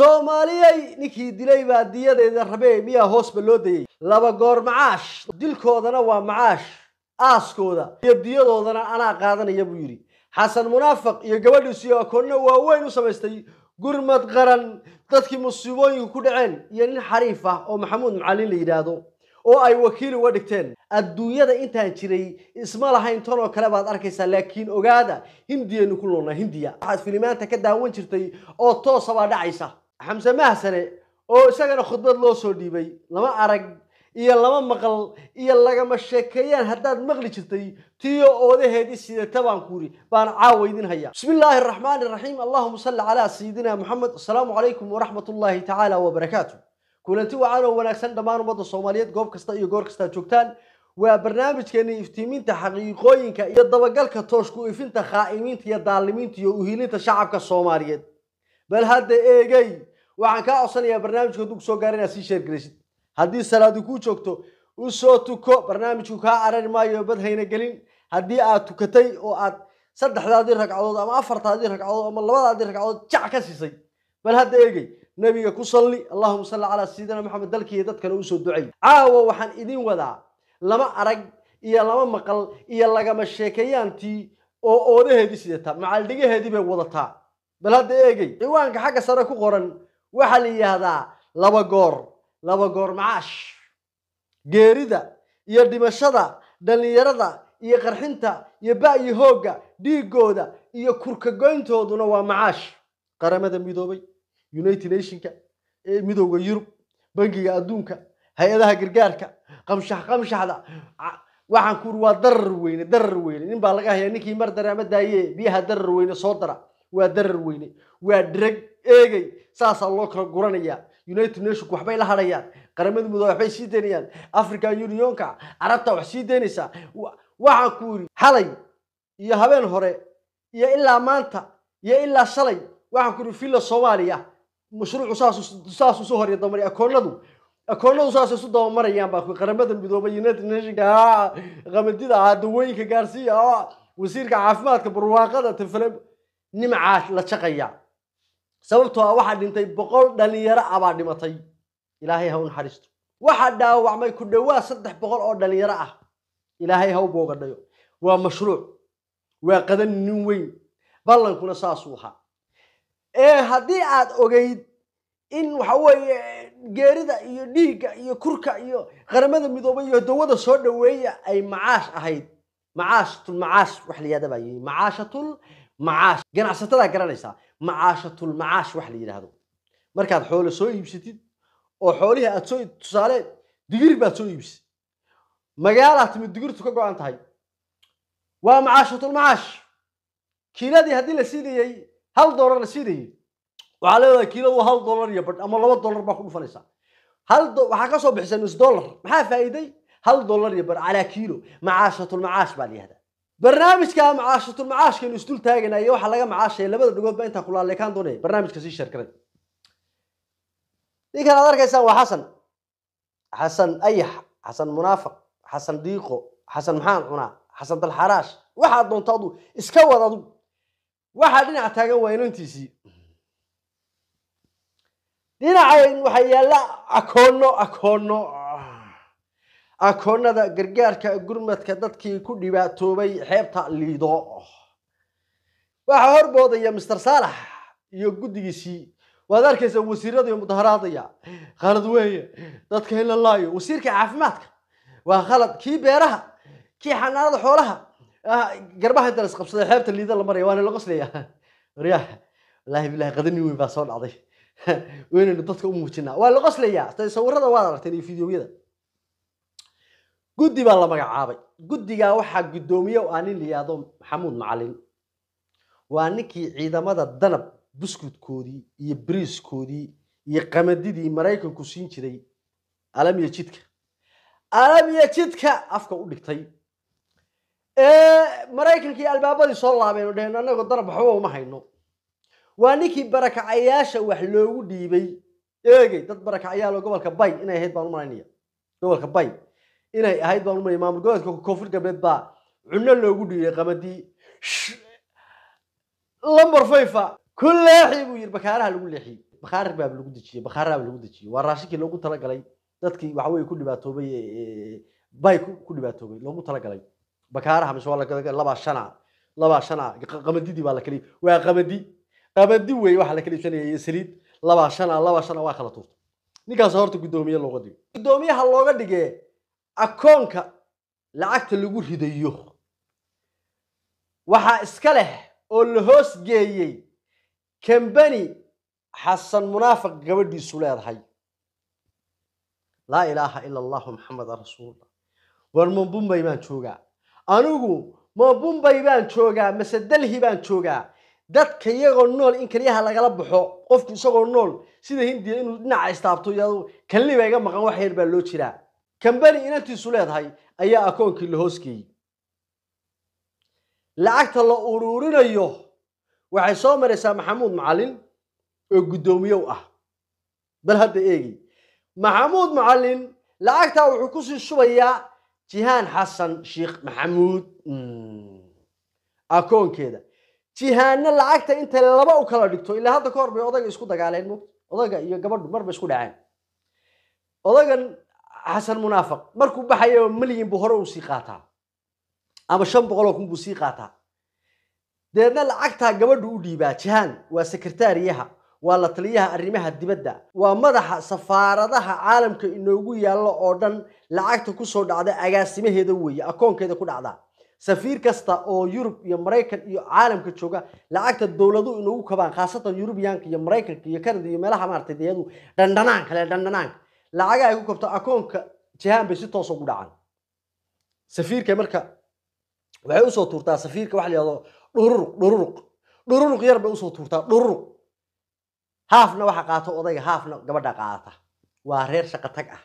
soomaaliyay ninkii dilay baa diyadeeda rabee miyaa hoosba loo dayay laba goor macaash dilkoodana waa macaash aaskooda iyo diyadoodana anaa qaadanaya buu yidhi xasan munaafaq iyo iyo akoonna waaweyn u samaystay gurmad qaran dadkii musiibooyinka ku dhaceen iyo nin xariif ah oo maxamuud macalin la yidhaahdo oo ay wakiil uga dhigteen adduunyada intaan jiray isma lahayn tan oo kale baad arkaysaa laakiin ogaada hindiyaynu ku noolnaa hindiya waxaad filimaanta ka daawan jirtay oo toosa baa dhacaysa xamse mahsane oo isagana khudbad loo soo dhiibay lama arag iyo lama maqal iyo lagama sheekeeyaan haddaad maqli jirtay tiyo oodaheedii sidata baan ku baan caawa hayaa bismi illaahi araxmaani iraxiim allahuma salli calaa sayidina moxamed assalaamu calaykum waraxmat ullaahi tacaala wabarakaatu kulanti wacan oo wanaagsan dhammaan ummadda soomaaliyeed goob kasta iyo goor kastaad joogtaan waa barnaamijkeennii iftiimiinta xaqiiqooyinka iyo dabagalka tooshku ifinta khaa'imiinta iyo daalimiinta iyo uhilinta shacabka soomaaliyeed bal hadda eegey waxaan kaa codsanayaa barnaamijka hadduu kusoo gaara inaad sii sheergelisid haddii salaadi kuu joogto usoo tuko barnaamijku kaa carari maayo bad hayna gelin haddii aad tukatay oo aad saddexdaadii ragcadood ama afartaadii ragcadood ama labadaadii ragcadood jac ka siisay bal hadda eegay nebiga ku salli allahuma salli calaa sayidina maxamed dalkiiyo dadkana usoo ducay caawa waxaan idin wadaa lama arag iyo lama maqal iyo lagama sheekeeyaantii oo oodaheedii sidataa macaldhigaheedii bay wadataa bal hadda eegay ciwaanka xagga sare ku qoran waxaa la yidhaahdaa laba goor laba goor macaash geerida iyo dhimashada dhallinyarada iyo qarxinta iyo ba'yi hoogga dhiigooda iyo kurkagoyntooduna waa macaash qaramada midoobay united nationka ee midooda yurub bangiga adduunka hay-adaha gargaarka qamshax qamshaxda waxaan ku uri waa darar weyne darar weyne nin baa laga haya ninkii mar daraama daaye biyaha darar weyne soo dara waa darar weyne waa dhireg eegay saasaa loo kala guranaya united nationk waxbay la hadhayaan qaramada mudoobe waxbay sii daynayaan african unionka carabta wax sii daynaysaa waxaan ku yidhi xalay iyo habeen hore iyo ilaa maanta iyo ilaa shalay waxaan ku yidhi villa soomaaliya mashruucu saasuu soo horya dabamarya akoonadu akoonadu saasay isu dabamarayaan baa qaramada midoobay united nationka qamadida dawooyinka gaarsiiya wasiirka caafimaadka barwaaqada tafale nimcaas la jaqayaa sababtoo ah waxaa dhintay boqol dhallinyaro abaa baa dhimatay ilaahay ha u naxariisto waxaa dhaawacmay ku dhowaa saddex boqol oo dhallinyaro ah ilaahay ha u boogadhayo waa mashruuc waa qadan nin weyn ballankuna saasuu ahaa ee haddii aad ogayd in waxa weeye geerida iyo dhiigga iyo kurka iyo qaramada midoobay iyo dawada soo dhaweeya ay macaash ahayd macaashatul macaash wax la baa yihi macaashatul macaash ganacsatada garanaysaa macaashatulmacaash wax la yidhaahdo markaad xoolo soo iibsatid oo xoolihii aad soo tusaale digir baad soo iibsatid magaalaa timid digirtu ka go-an tahay waa macaashatulmacaash kiiladii haddii la siinayey hal doolar la siinayey waxaa leedahay kiiladu hal doolar iyo badh ama laba doolar baa ku dhufanaysaa waxaa ka soo nus dollar maxaa faa'iiday hal doolar iyo badh calaa kiilo macaashatulmacaash baa la yihahdaa barnaamijka macaashatulmacaashka aynu isdul taagayna iyo waxa laga macaashaya labada dhagood intaa intaan kaan doonaya barnaamijka sii sheerkaray ninkan aad arkaysaan waa xasan xasan ayax xasan munaafaq xasan dhiiqo xasan maxaan cunaa xasan dalxaraash waxaad doonto aduu iska wad adugu waxaa dhinac taagan waa inantiisii dhinaca waxaa yaalla akoonno akoono akoonada gargaarka gurmadka dadkii ku dhibaatoobay xeebta liido waxaa horboodaya mister saalax iyo guddigiisii waad arkaysaa wasiirada mudaharaadaya khalad weeye dadka in la laayo wasiirka caafimaadka waa khalad kii beeraha kii xanaanada xoolaha ah, garbaha inta las xeebta liida la maraya waana la qoslaya waryaah wallaahi bilahi qadani weyn baa soo dhacday weynaynu dadka u muujinaa waa la qoslayaa sawirada waad aragteen iyo fideoyada guddi baa la magacaabay guddigaa waxaa guddoomiye aa ah nin la yidhaahdo maxamuud macalin waa ninkii ciidamada danab buskudkoodii iyo briiskoodii iyo qamadidii maraykanku siin jiray alamiya jidka alamiya jidka afka u dhigtay maraykankii albaabadii soo laabeen oo dheheen annagoo danab waxba uma hayno waa ninkii barakacayaasha wax loogu dhiibay eegey dad barakacayaalo gobolka bay inay ahayd baan u malaynaya gobolka bay inay ahayd baan umaya maamul goboleedka koonfur galbeed baa cunno loogu dhiiray qamadii lomber fayfa ku leexi buu yiri bakaaraha lagu leexiyey bakaarar baa lagu dejiyey bakaaraha lagu dejiyey waa raashinkii loogu talagalay dadkii waxa weeye ku dhibaatoobay bay ku dhibaatoobay loogu talagalay bakaaraha mise waa laba shana laba shana qamadidii baa la kala waa qamadi qamadi weeye waxaa la kala iyo saliid laba shana laba shana waa kala tuurtay ninkaas horta guddoomiye looga dhigo guddoomiyaha looga dhigee akoonka lacagta lagu ridayo waxaa iska leh oo la hoos geeyey kambani xasan munaafiq gabadhiisu leedahay laa ilaaha ila allahu maxameda rasuulullah war mambumbay baan joogaa anigu mambumbay baan joogaa mase delhi baan joogaa dadka iyagoo nool in kelyaha lagala baxo qofku isagoo nool sida hindiya inuu dhinaca istaabto kalliba iga maqan wax yar baa loo jiraa kambani inantiisu leedahay ayaa akoonkii la hoosgeeyey lacagta la uruurinayo waxay soo maraysaa maxamuud macalin oo guddoomiyow ah bal hadda eegay maxamuud macallin lacagtaa wuxuu kusii shubayaa jihaan xasan sheikh maxamuud hmm. akoonkeeda jihaanna lacagta intay laba u kala dhigto ilaa hadda ka hor bay odayga isku dagaaleen odayga iyo gabadhu marba isku dhaceen odagan xasan munaafiq markuu baxayo milyan buu hore u sii qaataa ama shan boqoloo kun buu sii qaataa dabeedna lacagtaa gabadhu u dhiibaa jahaan waa sekretariyaha waa la taliyaha arrimaha dibadda waa madaxa safaaradaha caalamka inoogu yaallo oo dhan lacagta kusoo dhacda agaasimaheeda weeye akoonkeeda ku dhacda safiir kasta oo yurub iyo maraykan iyo caalamka jooga lacagta dowladuhu inoogu kabaan khaasatan yurubiyaanka iyo maraykanka iyo kanada iyo meelaha maaragtay deyadu dhandhanaanka le dhandhanaanka lacaga ay ku kabto akoonka jihaan bay si toos ugu dhacaan safiirka marka waxay usoo tuurtaa safiirka waxa layihahdo dhururuq dhururuq dhururuq yar bay usoo tuurtaa dhururuq haafna waxa qaato odayga haafna gabadha qaata waa reer shaqatag ah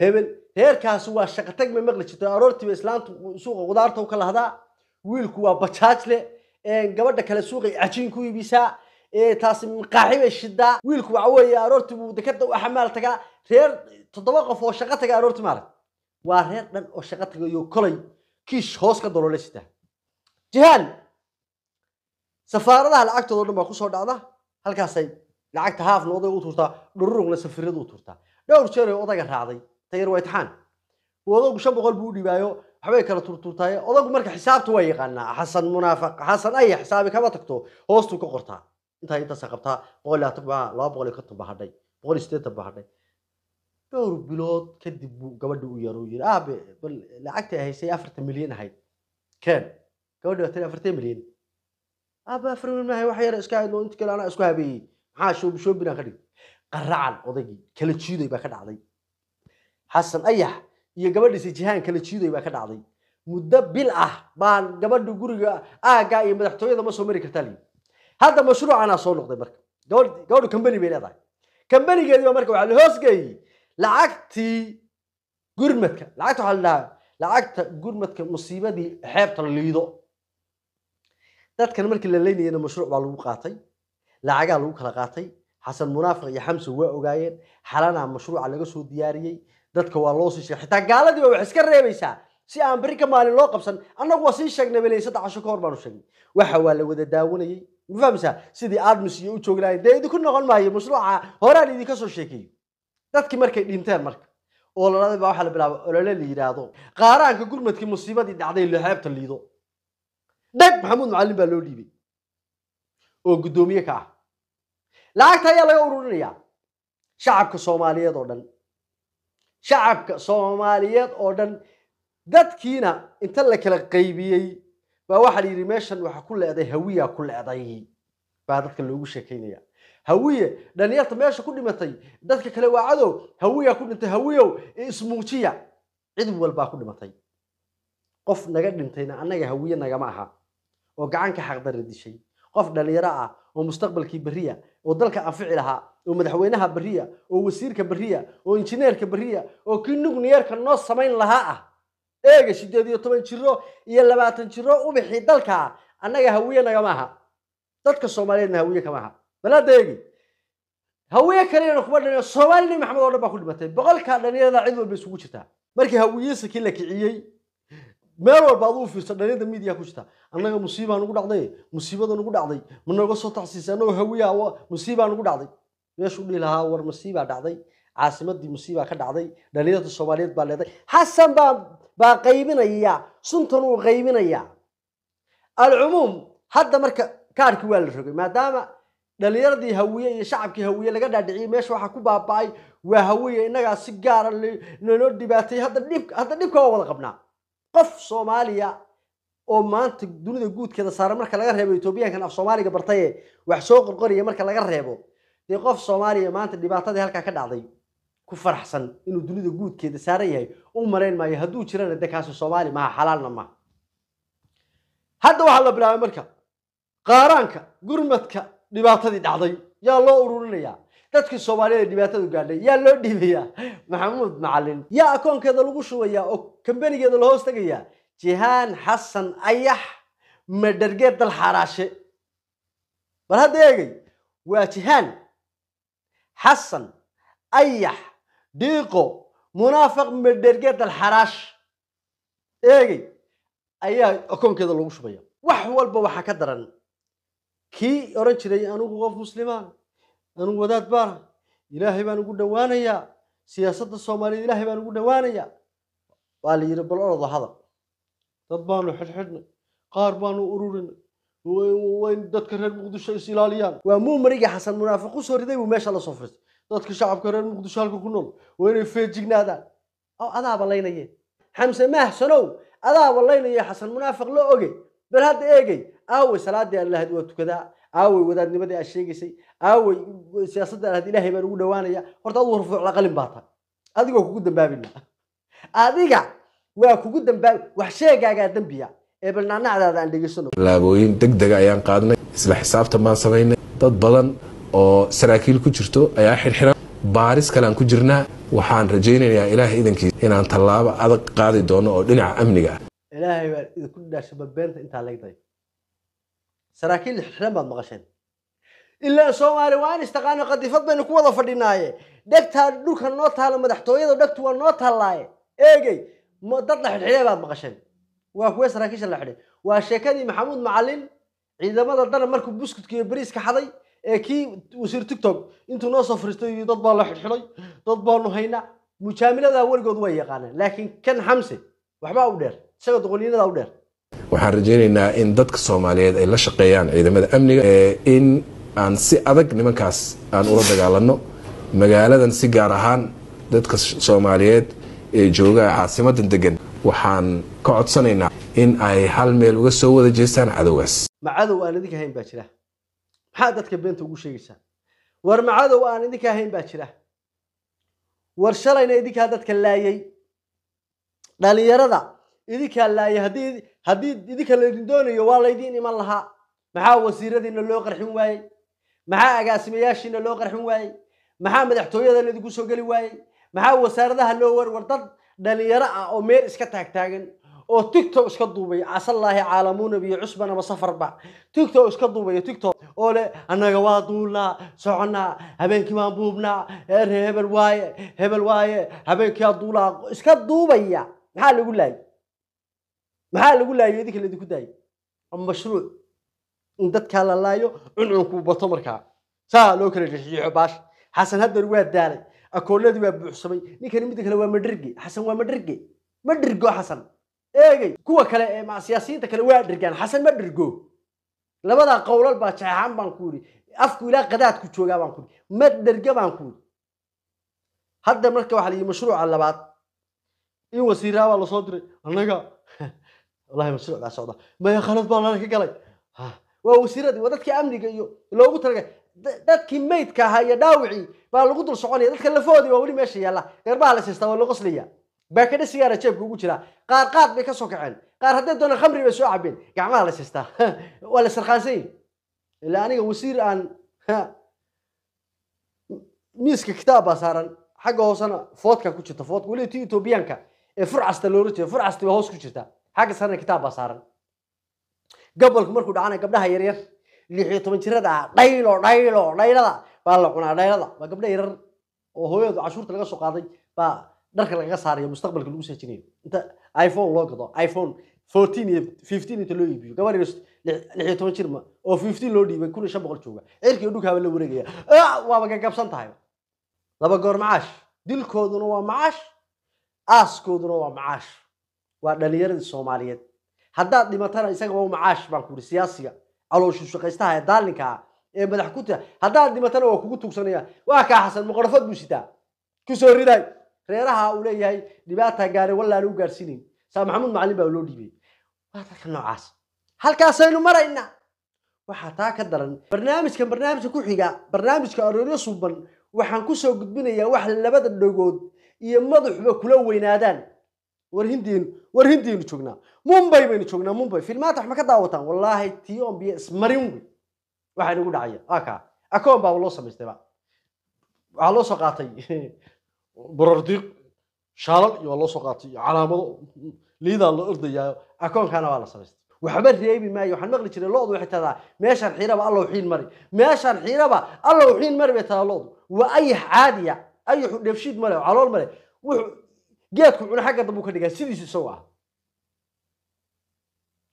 hebel reerkaasi waa shaqatag ma maqli jirto aroortiiba islaantu suuqa qudaarta u ka lahdaa wiilku waa bajaaj gabadha kale suuqay cajiin ku iibisaa taasi maqaaxiba shidaa wiilku waxa weeye aroortii buu dekada u xamaal tagaa reer toddoba qof oo shaqo taga aroortii maalig waa reer dhan oo shaqo tagayo kolay kiish hoos ka jihaan safaaradaha lacagtoodo dhan baa kusoo dhacda halkaasay lacagta haafna odayga u tuurtaa dhururugna safiradu u tuurtaa dhowr jeer ee odayga raacday tayar waa itixaan odaygu shan boqol buu dhibaayo waxbay kala tuurtuurtaaye odaygu marka xisaabta waa yaqaanaa xasan munaafiq xasan aya xisaabi kama tagto hoostuu ka qortaa intaa intaasa qabtaa boqol labaatan dhowr bilood kadib buu gabadhi u yaro yiri aabe ah, bal lacagtii haysay afartan milyan ahayd keen gabadhi waa tani afartan milyan aabe ah, afar milyan maahay wax yar iska haydlo inta kale anaa isku habeeyey maxaa shoobinaan ka dhigay qaracan odaygii kala jiidoy baa ka dhacday xasan ayax iyo gabadhiisa jihaan kala jiidoy baa ka dhacday muddo bil ah baan gabadhi guriga aaggaa iyo madaxtooyada ma soo mari kartaa lii hadda mashruucanaa soo noqday marka gabadhu kambani bay leedahay kambanigeedii ba marka waxaa la hoosgeeyey lacagtii gurmadka lacagta waxaa la dhahaa lacagta gurmadka musiibadii xeebta liido dadkan markii la leynayana mashruuc baa lagu qaatay lacagaa lagu kala qaatay xasan munaafiq iyo xamsan waa ogaayeen xalanaa mashruuca laga soo diyaariyey dadka waa loo sii sheegay xitaa gaaladii ba wax iska reebaysaa si aan beri ka maalin loo qabsan annagu waa sii sheegnay belay saddex casho ka hor baanu sheegnay waxa waa la wada daawanayay ma fahamsaa sidii aadmus iyo u joogi dee idinku noqon maayo mashruuca horaan idinka soo sheekeeyo dadkii markay dhinteen marka oo lalada baa waxaa la bilaabay olole la yidhaahdo qaaraanka gurmadkii musiibadii dhacday lahaabta liido dheg maxamuud macalin baa loo dhiibay oo guddoomiye ka ah lacagta ayaa laga ururinayaa shacabka soomaaliyeed oo dhan shacabka soomaaliyeed oo dhan dadkiina inta la kala qaybiyey baa waxaa la yidhi meeshan waxaa ku leeday hawiya ku leeday baa dadka loogu sheekaynaya hawiye dhalinyarta meesha ku dhimatay dadka kale waa cadow hawiya ku dhintay hawiyow ismuujiya cid walbaa ku dhimatay qof naga dhintayna annaga hawiye nagama aha oo gacanka xaqdara dishay qof dhalinyaro ah oo mustaqbalkii beriya oo dalka anfici lahaa oo madaxweynaha berriya oo wasiirka berriya oo injineerka beriya oo kii nugniyeerka noo samayn lahaa ah eega sideed iyo toban jiro iyo labaatan jiro u bixi dalka annaga hawiye nagama aha dadka soomaaliyeedna hawiye kama aha eegi hawiye kaliyana kuma dhin soomaalini maxamed oo dhan baa ku dhimatay boqolkaa dhalinyarada cid walba isugu jirtaa markii hawiyesakii la kiciyey meel walba aduu fiirsa dhalinyarada miidiya ku jirta annaga musiibaa nugu dhacday musiibada nugu dhacday managa soo taxsiisa annagoo hawiya musiibaa nugu dhacday meeshuu dhihi lahaa war musiibaa dhacday caasimadii musiibaa ka dhacday dhalinyarta soomaaliyeed baa leeday xasan baa qaybinaya suntan uu qaybinaya alcumuum hadda marka kaarhkii waa la rogay maadaama dhalinyaradii hawiye iyo shacabkii hawiye laga dhaadhiciyay meesha waxaa ku baaba-ay waa hawiye innagaa si gaara ah lanoo dhibaatay hadda dhib hadda dhibka waa wada qabnaa qof soomaaliya oo maanta dunida guudkeeda saaran marka laga reebo etoobiyaankan af soomaaliga bartaye wax soo qorqoriya marka laga reebo dee qof soomaaliya maanta dhibaatadii halkaa ka dhacday ku faraxsan inuu dunida guudkeeda saaran yahay u marayn maayo hadduu jirana de kaasu soomaali maha xalaalna maaha hadda waxaa la bilaabay marka qaaraanka gurmadka dhibaatadii dhacday yaa loo ururinayaa dadkii soomaaliyada dhibaatadu gaadhay yaa loo dhiibayaa maxamuud macalin yaa akoonkeeda lagu shubayaa oo kambanigeeda la hoos tegayaa jihaan xasan ayax madhargeed dal xaaraashe bal hadda eegay waa jihaan xasan ayax diiqo munaafiq medhergeedal alxaraash eegay ayaa okoonkeeda lagu shubaya wax walba waxaa ka daran kii odhan jiray anigu qof muslimaana anigu wadaad baana ilaahay baan ugu dhowaanayaa siyaasadda soomaaliyeed ilaahay baan ugu dhowaanayaa waa la yidhi bal ododa hadal dad baanu xidhxidhnay qaar baanu ururinay wayn dadka reer muqdisho is ilaaliyaan waa muumrigii xasan munaafiq u soo riday buu meesha la soo firisay dadka shacabka reer muqdisho halka ku nool waa inay feejignaadaan adaaba laynayeen xamse mahsanow adaaba laynaya xasan munaafiq la oge bal hadda eegay aaway salaadii allahad waa tukadaa aaway wadaadnimadii aad sheegaysay aaway siyaasadda alahad ilaahay baan ugu dhawaanaya horta adu warfuucla qalin baa tahay adigoo kugu dambaabina adiga waa kugu dambaabi wax sheegaagaa dembiya ee balnaanacdaada aan dhegeysanno tallaabooyin deg deg ayaan qaadnay isla xisaabtan baan samaynay dad badan oo saraakiil ku jirto ayaa xirxiran baaris kalean ku jirnaa waxaan rajaynayaa ilaahay idankiisa inaan tallaabo adag qaadi doono oo dhinaca amniga ah ilaahay baa idinku dhidhaasha badbeerinta intaa legday saraakiil xirxiran baad maqasheen ilaa soomaali waa istaqaano qadifad baynu ku wada fadhinaaye dhegtaa dhulka noo taalo madaxtooyada dhegtu waa noo taallaaye eegey dad la xidhxidhay baad maqasheen waa kuwee saraakiisha la xidhay waa sheekadii maxamuud macalin ciidamada dana markuu buskudka iyo bariiska xaday ee kii wasiir tictok intuu noo soo fariistay dad baa la xidhxidhay dad baanu hayna mujaamiladaa weligood waa yaqaaneen laakiin kan xamse waxbaa u dheer isaga doqolyahada u dheer waxaan rajaynaynaa in dadka soomaaliyeed ay la shaqeeyaan ciidamada amniga in aan si adag nimankaas aan ula dagaalano magaaladan si gaar ahaan dadka soomaaliyeed ee jooga caasimadan degan waxaan ka codsanaynaa in ay hal meel uga soo wada jeestaan cadowgaas ma cadow aan idinka hayn baa jira maxaa dadka beenta ugu sheegaysaa war macadow aan idinka ahayn baa jira war shalayna idinkaa dadka laayay dhalinyarada idinkaa laayay haddii haddii idinka laydin doonayo waa laydiin iman lahaa maxaa wasiiradiina loo qarxin waayey maxaa agaasimayaashiina loo qarxin waayey maxaa madaxtooyada laydinku soo geli waayey maxaa wasaaradaha loo war dad dhallinyaro ah oo meel iska taagtaagan oo tictok iska duubay casalaahi caalamuu biyo cusbanaba safarba tictok iska duubaya tictok oo leh annaga waa duulnaa soconaa habeenkii baan buubnaa eer hebel waaye hebel waaye habeenkiiaa duulaa iska duubaya maxaa lagu laayay maxaa lagu laayo idinka laydinku daayo mashruuc in dadkaa la laayo cuncunkuu bato markaa saa loo kala rixiyo baash xasan haddar waa daalay akooladii waa buuxsamay ninkani midda kale waa madhirge xasan waa madhirge madhirgo xasan eegay kuwa kale siyaasiyiinta kale waa dhergaan xasan ma dhergo labadaa qowlal baa jeexaan baan ku yidhi afku ilaa qadaadku joogaa baan ku ma dherga baan ku yidhi hadda marka waxaa la mashruuca labaad in wasiiraa baa lasoo diray annaga wallahi mashruuc socda maya khalad baa lana ka galay waa wasiiradii waa dadkii amniga iyo loogu talaga dadkii maydka ahaa iyo dhaawicii baa lagu dul soconaya dadka lafoodii waa weli meesha yaalla garbaha la siistaa waa loo qoslaya baakada sigaara jeebka ugu jira qaar qaad bay kasoo kaceen qaar hadday doonaan khamri bay soo cabeen gacmaha la sistaa waa la sarkaansan yahi aniga wasiir aan miiska kitaab baa saaran xagga hoosena foodkan ku jirta foodka weliba ti etoobiyaanka ee furcasta loola jeeda furcasti baa hoos ku jirta xagga sarena kitaab baa saaran gobolku markuu dhacana gabdhaha yaryar lix iyo toban jirada ah dhaylo dhaylo dhaylada baa la cunaa dhaylada waa gabdha yarar oo hooyadu cashuurta laga soo qaaday baa dharka lagaga saarayo mustaqbalka lagu saajinayo inta iphone loo gado iphone fourteen iyo fifteen inta loo iibiyo gabar lix iyo toban jirma oo fifteen loo dhiibay kun iyo shan boqol jooga cirkii dhulkaaba la wareegaya ah, waaba gagabsan tahay laba goor macaash dilkooduna waa macaash aaskooduna waa macaash waa dhallinyaradii soomaaliyeed haddaad dhimatana isaga waa macaash baan ku yidhi siyaasiga calooshu shaqaystaha ee daalinka ah ee madax haddaad dhimatana waa kugu tugsanaya waa kaa xasan maqorofad buu sitaa kusoo riday reeraha uu leeyahay dhibaata gaare wallaan u gaarsiinayn saa maxamuud macallin baa loo dhiibay waa dadka noocaas halkaasaynu maraynaa waxaa taa ka daran barnaamijkan barnaamijka ku xiga barnaamijka arooryo suuban waxaan ku soo gudbinayaa wax labada dhagood iyo madaxuba kula weynaadaan war hindiinu war hindiinu joognaa mumbay baynu joognaa mumbay filmaanta wax ka daawataan wallaahi tion ismarin wey waxaa inagu dhacaya aa akoon baaba loo samaystayba waxaa loo soo qaatay borordiiq shaalal iyo waa loo soo qaatay iyo calaamado liidaa loo ordayaa akoonkana waa la samaystay waxba reebi maayo waxaan maqli jiray lodu waxay tahdaa meeshaan xiiraba alla uxiin mari meeshaan xiiraba alla uxiin mari bay tahdaa lodu waa ayax caadiya ayaxu dheefshiid male calool male wuxuu geedku cuna xagga dambuu ka dhigaa sidiisu isagu ah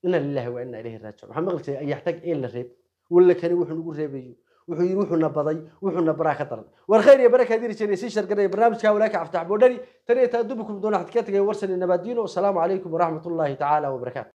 ina lilahi wa ina ilayhi raajic waxaan maqli jiray ayax tag eel la reeb walla wuxuu nagu reebayo wuxuu yidhi wuxuuna baday wuxuuna baraa ka daran war khayr iyo barakaad yiri jiray sii sharganaya barnaamijka walaaka aftax boodhani tan iyo taa dubikum doon waxaad ka tegay warsani nabaadiino wasalaamu calaykum waraxmatullaahi tacaala wabarakaatu